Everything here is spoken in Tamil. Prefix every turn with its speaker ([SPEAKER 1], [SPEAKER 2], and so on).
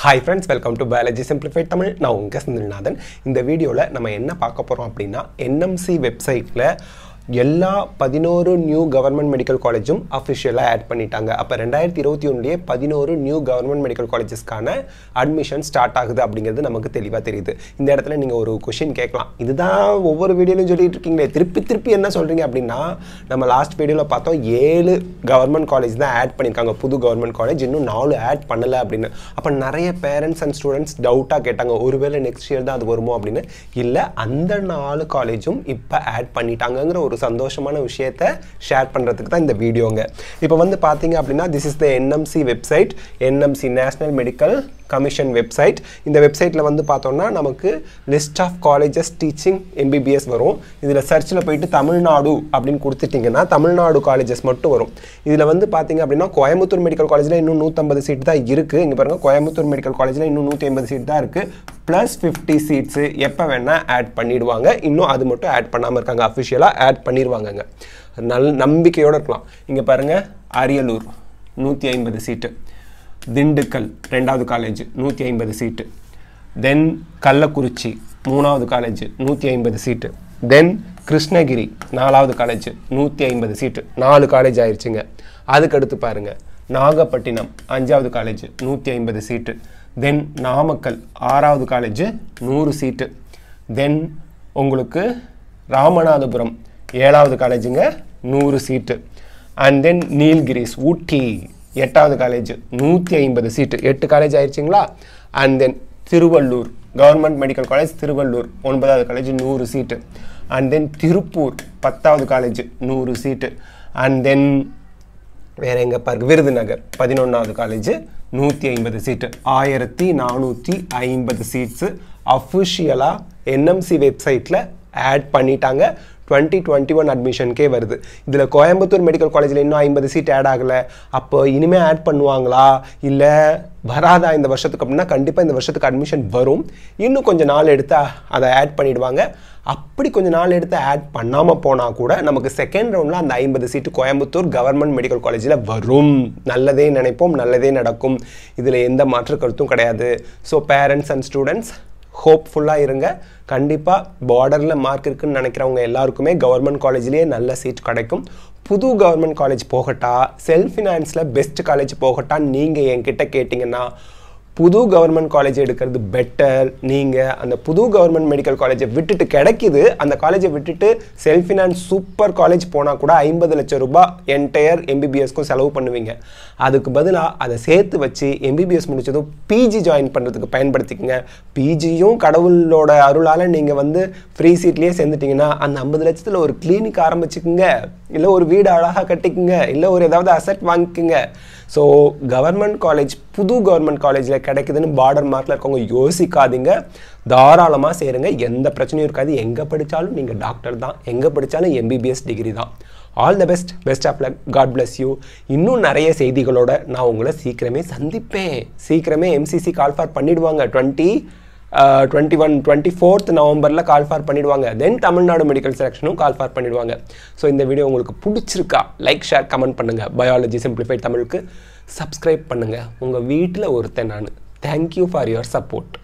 [SPEAKER 1] hi friends welcome to biology simplified Tamil நான் உங்கள் செந்தில்நாதன் இந்த வீடியோவில் நம்ம என்ன பார்க்க போகிறோம் அப்படின்னா என்எம்சி வெப்சைட்டில் எல்லா பதினோரு நியூ கவர்மெண்ட் மெடிக்கல் காலேஜும் அஃபிஷியலாக ஆட் பண்ணிட்டாங்க அப்போ ரெண்டாயிரத்தி இருபத்தி ஒன்றுலேயே பதினோரு நியூ கவர்மெண்ட் மெடிக்கல் காலேஜஸ்க்கான அட்மிஷன் ஸ்டார்ட் ஆகுது அப்படிங்கிறது நமக்கு தெளிவாக தெரியுது இந்த இடத்துல நீங்கள் ஒரு கொஷின் கேட்கலாம் இதுதான் ஒவ்வொரு வீடியோலையும் சொல்லிட்டு இருக்கீங்களே திருப்பி திருப்பி என்ன சொல்கிறீங்க அப்படின்னா நம்ம லாஸ்ட் வீடியோவில் பார்த்தோம் ஏழு கவர்மெண்ட் காலேஜ் தான் ஆட் பண்ணியிருக்காங்க புது கவர்மெண்ட் காலேஜ் இன்னும் நாலு ஆட் பண்ணலை அப்படின்னு அப்போ நிறைய பேரண்ட்ஸ் அண்ட் ஸ்டூடெண்ட்ஸ் டவுட்டாக கேட்டாங்க ஒருவேளை நெக்ஸ்ட் இயர் தான் அது வருமோ அப்படின்னு இல்லை அந்த நாலு காலேஜும் இப்போ ஆட் பண்ணிட்டாங்கிற ஒரு சந்தோஷமான விஷயத்தை ஷேர் பண்ணுறதுக்கு தான் இந்த வீடியோங்க இப்போ வந்து பார்த்தீங்க அப்படின்னா this is the NMC website NMC national medical commission website இந்த வெப்சைட்டில் வந்து பார்த்தோன்னா நமக்கு list of colleges teaching MBBS வரும் இதில் சர்ச்சில் போயிட்டு தமிழ்நாடு அப்படின்னு கொடுத்துட்டிங்கன்னா தமிழ்நாடு காலேஜஸ் மட்டும் வரும் இதில் வந்து பார்த்திங்க அப்படின்னா கோயம்புத்தூர் மெடிக்கல் காலேஜில் இன்னும் நூற்றம்பது சீட் தான் இருக்குது இங்கே பாருங்கள் கோயம்புத்தூர் மெடிக்கல் காலேஜில் இன்னும் நூற்றி ஐம்பது சீட் தான் இருக்குது ப்ளஸ் ஃபிஃப்டி சீட்ஸு எப்போ வேணால் ஆட் பண்ணிவிடுவாங்க இன்னும் அது மட்டும் ஆட் பண்ணாமல் இருக்காங்க அஃபிஷியலாக ஆட் பண்ணிடுவாங்கங்க நல் நம்பிக்கையோடு இருக்கலாம் இங்கே பாருங்கள் அரியலூர் நூற்றி ஐம்பது சீட்டு திண்டுக்கல் ரெண்டாவது காலேஜ் நூற்றி ஐம்பது சீட்டு தென் கள்ளக்குறிச்சி மூணாவது காலேஜ் நூற்றி ஐம்பது சீட்டு தென் கிருஷ்ணகிரி நாலாவது காலேஜ் நூற்றி ஐம்பது சீட்டு நாலு காலேஜ் ஆயிடுச்சுங்க அதுக்கடுத்து பாருங்கள் நாகப்பட்டினம் அஞ்சாவது காலேஜ் நூற்றி ஐம்பது சீட்டு தென் நாமக்கல் ஆறாவது காலேஜ் நூறு சீட்டு தென் உங்களுக்கு ராமநாதபுரம் ஏழாவது காலேஜுங்க நூறு சீட்டு அண்ட் தென் நீல்கிரிஸ் ஊட்டி எட்டாவது காலேஜ் நூற்றி ஐம்பது சீட்டு எட்டு காலேஜ் ஆயிடுச்சிங்களா and then Thiruvallur government medical college Thiruvallur ஒன்பதாவது காலேஜ் நூறு சீட்டு அண்ட் தென் திருப்பூர் பத்தாவது காலேஜ் நூறு சீட்டு அண்ட் தென் வேறு எங்கே பாருக்கு விருதுநகர் பதினொன்றாவது காலேஜ் நூற்றி ஐம்பது சீட்டு ஆயிரத்தி நானூற்றி ஐம்பது சீட்ஸு அஃபிஷியலாக என்எம்சி வெப்சைட்டில் ஆட் பண்ணிட்டாங்க டுவெண்ட்டி டுவெண்ட்டி ஒன் அட்மிஷனுக்கே வருது இதில் கோயம்புத்தூர் மெடிக்கல் காலேஜில் இன்னும் ஐம்பது சீட் ஆட் ஆகலை அப்போ இனிமேல் ஆட் பண்ணுவாங்களா இல்லை வராதா இந்த வருஷத்துக்கு அப்படின்னா கண்டிப்பாக இந்த வருஷத்துக்கு அட்மிஷன் வரும் இன்னும் கொஞ்சம் நாள் எடுத்து அதை ஆட் பண்ணிவிடுவாங்க அப்படி கொஞ்சம் நாள் எடுத்து ஆட் பண்ணாமல் போனால் கூட நமக்கு செகண்ட் ரவுண்டில் அந்த ஐம்பது சீட்டு கோயம்புத்தூர் கவர்மெண்ட் மெடிக்கல் காலேஜில் வரும் நல்லதே நினைப்போம் நல்லதே நடக்கும் இதில் எந்த மாற்று கருத்தும் கிடையாது ஸோ பேரண்ட்ஸ் அண்ட் ஸ்டூடெண்ட்ஸ் ஹோப்ஃபுல்லாக இருங்க கண்டிப்பாக பார்டரில் மார்க் இருக்குன்னு நினைக்கிறவங்க எல்லாருக்குமே கவர்மெண்ட் காலேஜ்லேயே நல்ல சீட் கிடைக்கும் புது கவர்மெண்ட் காலேஜ் போகட்டா செல்ஃப் ஃபினான்ஸில் பெஸ்ட் காலேஜ் போகட்டான்னு நீங்கள் என்கிட்ட கேட்டிங்கன்னா புது கவர்மெண்ட் காலேஜ் எடுக்கிறது பெட்டர் நீங்கள் அந்த புது கவர்மெண்ட் மெடிக்கல் காலேஜை விட்டுட்டு கிடைக்கிது அந்த காலேஜை விட்டுட்டு செல்ஃபினான்ஸ் சூப்பர் காலேஜ் போனால் கூட ஐம்பது லட்சம் ரூபாய் என்டையர் எம்பிபிஎஸ்க்கும் செலவு பண்ணுவீங்க அதுக்கு பதிலாக அதை சேர்த்து வச்சு எம்பிபிஎஸ் முடித்ததும் பிஜி ஜாயின் பண்ணுறதுக்கு பயன்படுத்திக்கோங்க பிஜியும் கடவுளோட அருளால் நீங்கள் வந்து ஃப்ரீ சீட்லேயே சேர்ந்துட்டிங்கன்னா அந்த ஐம்பது லட்சத்தில் ஒரு கிளினிக் ஆரம்பிச்சுக்குங்க இல்லை ஒரு வீடு அழகாக கட்டிக்குங்க இல்லை ஒரு ஏதாவது அசட் வாங்கிக்குங்க ஸோ கவர்மெண்ட் காலேஜ் புது கவர்மெண்ட் காலேஜில் கிடைக்குதுன்னு பார்டர் மார்க்கில் இருக்கவங்க யோசிக்காதீங்க தாராளமாக சேருங்க எந்த பிரச்சனையும் இருக்காது எங்கே படித்தாலும் நீங்கள் டாக்டர் தான் எங்கே படித்தாலும் எம்பிபிஎஸ் டிகிரி தான் all the best best of luck god bless you இன்னும் நிறைய செய்திகளோடு நான் உங்களை சீக்கிரமே சந்திப்பேன் சீக்கிரமே எம்சிசி கால் ஃபார் பண்ணிவிடுவாங்க twenty twenty one twenty fourth நவம்பரில் கால் ஃபார் பண்ணிடுவாங்க தென் தமிழ்நாடு மெடிக்கல் செலெக்ஷனும் ஃபார் பண்ணிடுவாங்க ஸோ இந்த வீடியோ உங்களுக்கு பிடிச்சிருக்கா லைக் ஷேர் கமெண்ட் பண்ணுங்கள் பயாலஜி சிம்பிளிஃபைட் தமிழுக்கு சப்ஸ்கிரைப் பண்ணுங்கள் உங்கள் வீட்டில் ஒருத்தன் நான் தேங்க்யூ ஃபார் யுவர் சப்போர்ட்